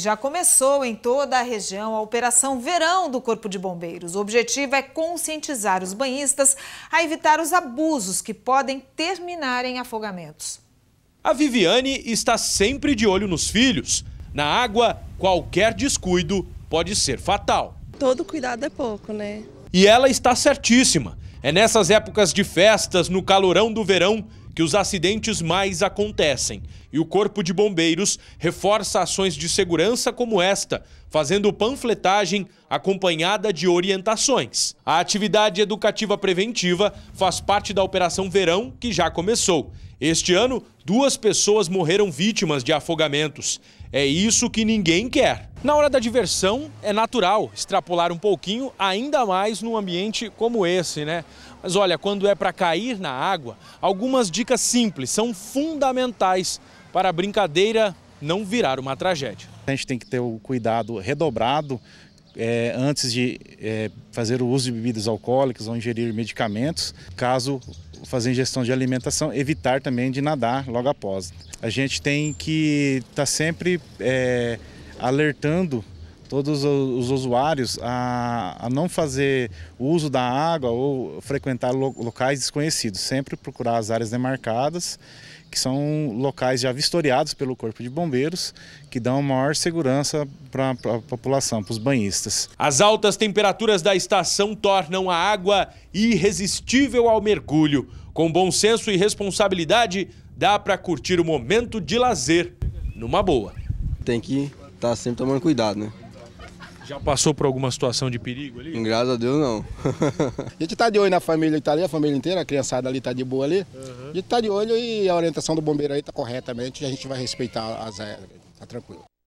Já começou em toda a região a Operação Verão do Corpo de Bombeiros. O objetivo é conscientizar os banhistas a evitar os abusos que podem terminar em afogamentos. A Viviane está sempre de olho nos filhos. Na água, qualquer descuido pode ser fatal. Todo cuidado é pouco, né? E ela está certíssima. É nessas épocas de festas, no calorão do verão, que os acidentes mais acontecem e o Corpo de Bombeiros reforça ações de segurança como esta, fazendo panfletagem acompanhada de orientações. A atividade educativa preventiva faz parte da Operação Verão, que já começou. Este ano, duas pessoas morreram vítimas de afogamentos. É isso que ninguém quer. Na hora da diversão, é natural extrapolar um pouquinho, ainda mais num ambiente como esse, né? Mas olha, quando é para cair na água, algumas dicas simples são fundamentais para a brincadeira não virar uma tragédia. A gente tem que ter o cuidado redobrado é, antes de é, fazer o uso de bebidas alcoólicas ou ingerir medicamentos, caso fazer ingestão de alimentação, evitar também de nadar logo após. A gente tem que estar tá sempre é, alertando todos os usuários a, a não fazer uso da água ou frequentar locais desconhecidos, sempre procurar as áreas demarcadas, que são locais já vistoriados pelo Corpo de Bombeiros, que dão maior segurança para a população, para os banhistas. As altas temperaturas da estação tornam a água irresistível ao mergulho. Com bom senso e responsabilidade, dá para curtir o momento de lazer numa boa. Tem que estar tá sempre tomando cuidado, né? Já passou por alguma situação de perigo ali? Graças a Deus, não. a gente tá de olho na família que tá ali, a família inteira, a criançada ali tá de boa ali. Uhum. A gente tá de olho e a orientação do bombeiro aí tá corretamente, né? a gente vai respeitar as regras, tá tranquilo.